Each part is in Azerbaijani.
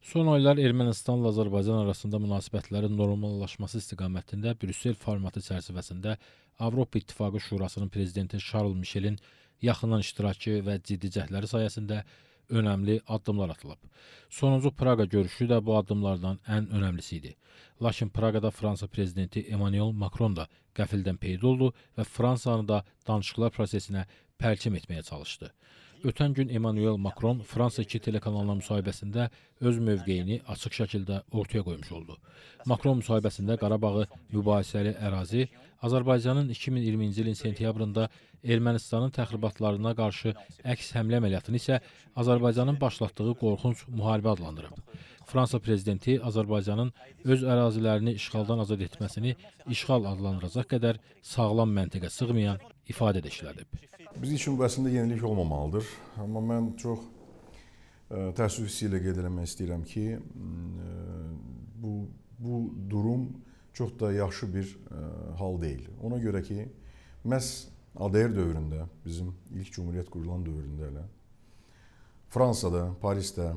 Son aylar Ermənistanla Azərbaycan arasında münasibətlərin normallaşması istiqamətində Brüssel formatı çərçivəsində Avropa İttifaqı Şurasının prezidenti Şarl Mişelin yaxından iştirakı və ciddi cəhdləri sayəsində önəmli addımlar atılıb. Sonuncu Praqa görüşü də bu addımlardan ən önəmlisi idi. Lakin Praqada Fransa prezidenti Emmanuel Macron da qəfildən peyda oldu və Fransanı da danışıqlar prosesinə pərkim etməyə çalışdı. Ötən gün Emmanuel Macron Fransa 2 telekanalına müsahibəsində öz mövqeyini açıq şəkildə ortaya qoymuş oldu. Macron müsahibəsində Qarabağı mübahisəli ərazi Azərbaycanın 2020-ci ilin sentyabrında Ermənistanın təxribatlarına qarşı əks həmlə əməliyyatını isə Azərbaycanın başlatdığı qorxunc müharibə adlandırıb. Fransa prezidenti Azərbaycanın öz ərazilərini işğaldan azad etməsini işğal adlandıracaq qədər sağlam məntiqə sığmayan ifadə də işlədib. Biz üçün bu əslində yenilik olmamalıdır. Amma mən çox e, təəssüf hissi ilə qeyd eləmək istəyirəm ki, e, bu bu durum çox da yaxşı bir e, hal deyil. Ona görə ki, məs ADR dövründə, bizim ilk cümhuriyyət qurulan dövründə elə Fransada, Parisdə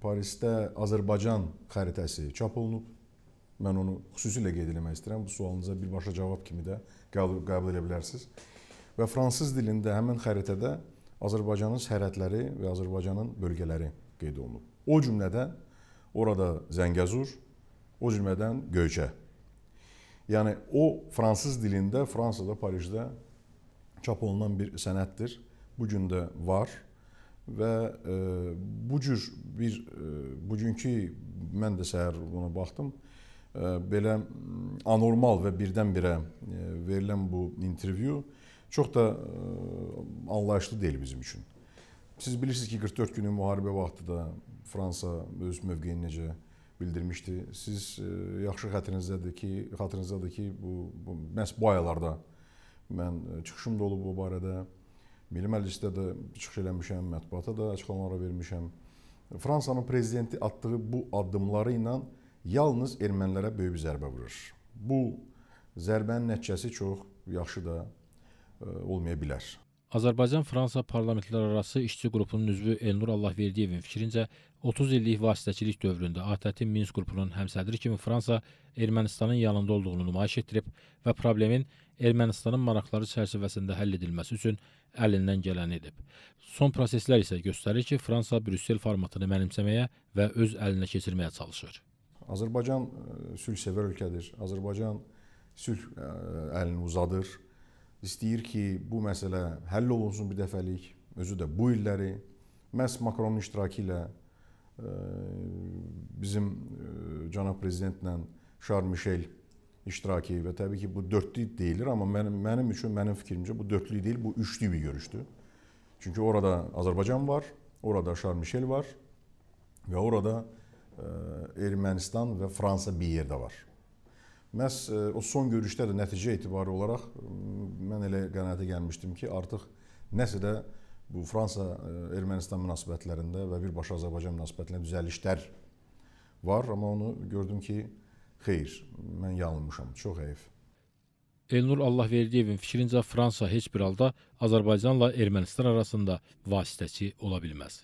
Parisdə Azərbaycan xəritəsi çap olunub. Mən onu xüsusilə qeyd etmək istəyirəm. Bu sualınıza birbaşa cavab kimi də qəbul, qəbul edə bilərsiniz. Və fransız dilində həmin xəritədə Azərbaycanın sərhədləri və Azərbaycanın bölgələri qeyd olunub. O cümlədən orada Zəngəzur, o cümlədən Göyçə. Yəni o fransız dilində Fransada, Parisdə çap olunan bir sənəddir. Bu gün də var və e, bu cür bir e, bugünkü mən də səhər buna baxdım. E, belə anormal və birdən-birə e, verilən bu intervyu çox da e, anlayışlı deyil bizim üçün. Siz bilirsiniz ki 44 günlük müharibə vaxtı da Fransa öz mövqeyini necə bildirmişdi. Siz e, yaxşı xətirinizdədir ki, xatırınızdadır ki, bu, bu məhz bu aylarda mən e, çıxışım da olub bu barədə. Milli Məclisdə də çıxış eləmişəm, mətbuata da açıqlamalar vermişəm. Fransanın prezidenti atdığı bu addımları ilə yalnız ermənilərə böyük bir zərbə vurur. Bu zərbənin nəticəsi çox yaxşı da e, olmaya bilər. Azərbaycan-Fransa parlamentlərarası işçi qrupunun üzvü Elnur Allahverdiyevin fikrincə, 30 illik vasitəçilik dövründə ATƏT-in Minsk qrupunun həmsədri kimi Fransa Ermənistanın yanında olduğunu nümayiş etdirib və problemin Ermənistanın maraqları çərçivəsində həll edilməsi üçün əlindən gələni edib. Son proseslər isə göstərir ki, Fransa Brüssel formatını mənimsəməyə və öz əlinə keçirməyə çalışır. Azərbaycan e, sülhsevər ölkədir. Azərbaycan sülh e, əlini uzadır istəyir ki, bu məsələ həll olunsun bir dəfəlik, özü də bu illəri məhz Makronun iştirakı ilə e, bizim e, cənab prezidentlə Şar Mişel iştirakı və təbii ki, bu dördlü deyilir, amma mənim mənim üçün mənim fikrimcə bu dördlü deyil, bu üçlü bir görüşdür. Çünki orada Azərbaycan var, orada Şar Mişel var və orada e, Ermənistan və Fransa bir yerdə var. Məs o son görüşdə də nəticə etibarı olaraq mən elə qənaətə gəlmişdim ki, artıq nəsə də bu Fransa-Ermənistan e, münasibətlərində və birbaşa Azərbaycan münasibətlərində düzəlişlər var, amma onu gördüm ki, xeyr, mən yanılmışam, çox heyf. Elnur Allahverdiyevin fikrincə Fransa heç bir halda Azərbaycanla Ermənistan arasında vasitəçi ola bilməz.